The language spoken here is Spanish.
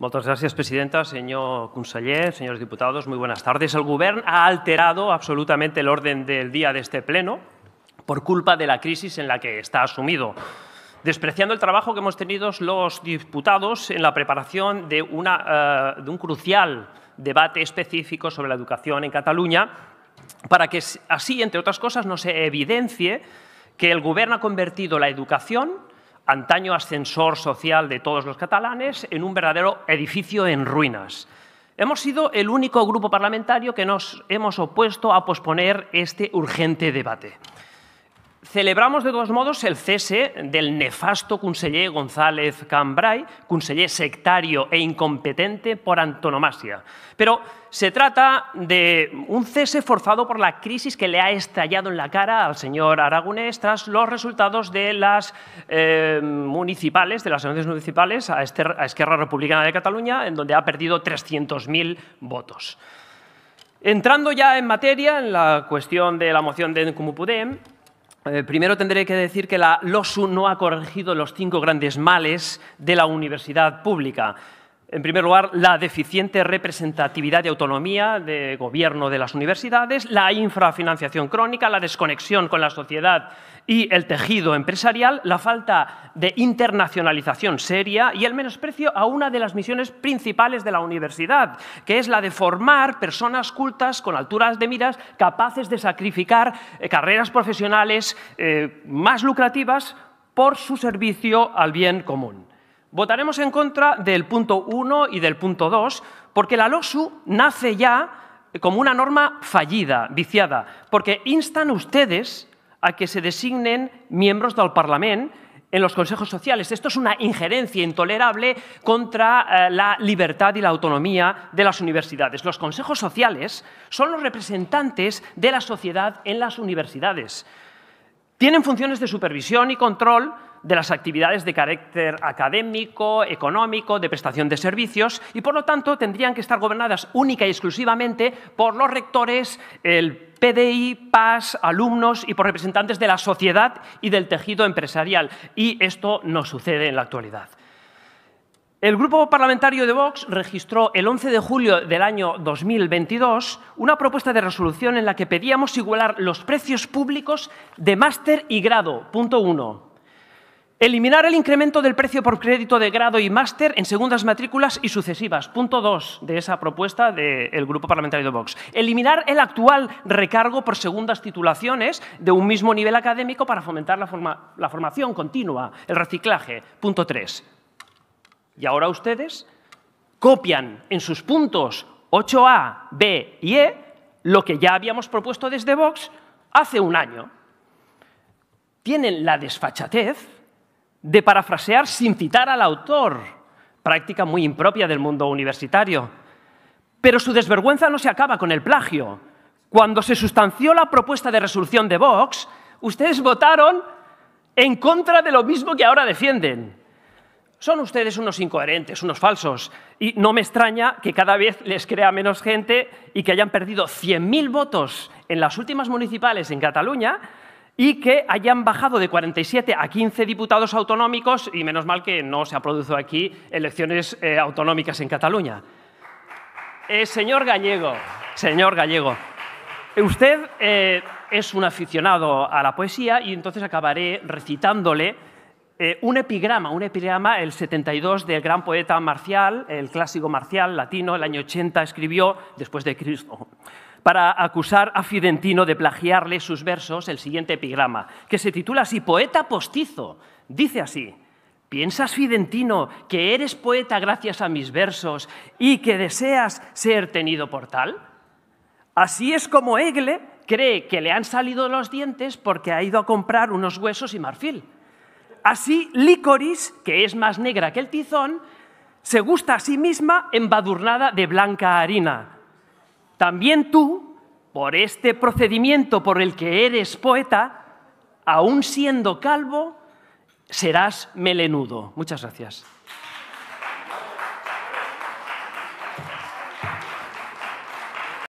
Muchas gracias, presidenta. Señor conseller, señores diputados, muy buenas tardes. El Gobierno ha alterado absolutamente el orden del día de este Pleno por culpa de la crisis en la que está asumido, despreciando el trabajo que hemos tenido los diputados en la preparación de, una, eh, de un crucial debate específico sobre la educación en Cataluña, para que así, entre otras cosas, no se evidencie que el Gobierno ha convertido la educación antaño ascensor social de todos los catalanes, en un verdadero edificio en ruinas. Hemos sido el único grupo parlamentario que nos hemos opuesto a posponer este urgente debate. Celebramos de todos modos el cese del nefasto conseller González Cambrai, conseller sectario e incompetente por antonomasia. Pero se trata de un cese forzado por la crisis que le ha estallado en la cara al señor Aragonés tras los resultados de las eh, municipales, de las elecciones municipales este, a Esquerra Republicana de Cataluña, en donde ha perdido 300.000 votos. Entrando ya en materia, en la cuestión de la moción de Encomupudem, eh, primero tendré que decir que la LOSU no ha corregido los cinco grandes males de la universidad pública. En primer lugar, la deficiente representatividad y autonomía de gobierno de las universidades, la infrafinanciación crónica, la desconexión con la sociedad y el tejido empresarial, la falta de internacionalización seria y el menosprecio a una de las misiones principales de la universidad, que es la de formar personas cultas con alturas de miras capaces de sacrificar eh, carreras profesionales eh, más lucrativas por su servicio al bien común. Votaremos en contra del punto 1 y del punto 2 porque la LOSU nace ya como una norma fallida, viciada, porque instan ustedes a que se designen miembros del Parlamento en los consejos sociales. Esto es una injerencia intolerable contra eh, la libertad y la autonomía de las universidades. Los consejos sociales son los representantes de la sociedad en las universidades. Tienen funciones de supervisión y control de las actividades de carácter académico, económico, de prestación de servicios y por lo tanto tendrían que estar gobernadas única y exclusivamente por los rectores, el PDI, PAS, alumnos y por representantes de la sociedad y del tejido empresarial. Y esto no sucede en la actualidad. El Grupo Parlamentario de Vox registró el 11 de julio del año 2022 una propuesta de resolución en la que pedíamos igualar los precios públicos de máster y grado, punto uno. Eliminar el incremento del precio por crédito de grado y máster en segundas matrículas y sucesivas. Punto 2 de esa propuesta del Grupo Parlamentario de Vox. Eliminar el actual recargo por segundas titulaciones de un mismo nivel académico para fomentar la, la formación continua, el reciclaje. Punto 3. Y ahora ustedes copian en sus puntos 8A, B y E lo que ya habíamos propuesto desde Vox hace un año. Tienen la desfachatez de parafrasear sin citar al autor, práctica muy impropia del mundo universitario. Pero su desvergüenza no se acaba con el plagio. Cuando se sustanció la propuesta de resolución de Vox, ustedes votaron en contra de lo mismo que ahora defienden. Son ustedes unos incoherentes, unos falsos, y no me extraña que cada vez les crea menos gente y que hayan perdido 100.000 votos en las últimas municipales en Cataluña y que hayan bajado de 47 a 15 diputados autonómicos y menos mal que no se ha producido aquí elecciones eh, autonómicas en Cataluña. Eh, señor Gallego, señor Gallego, usted eh, es un aficionado a la poesía y entonces acabaré recitándole un epigrama, un epigrama, el 72 del gran poeta Marcial, el clásico Marcial latino, el año 80 escribió después de Cristo para acusar a Fidentino de plagiarle sus versos el siguiente epigrama, que se titula así, Poeta postizo. Dice así, ¿piensas, Fidentino, que eres poeta gracias a mis versos y que deseas ser tenido por tal? Así es como Egle cree que le han salido los dientes porque ha ido a comprar unos huesos y marfil. Así Licoris, que es más negra que el tizón, se gusta a sí misma embadurnada de blanca harina. También tú, por este procedimiento por el que eres poeta, aun siendo calvo, serás melenudo. Muchas gracias.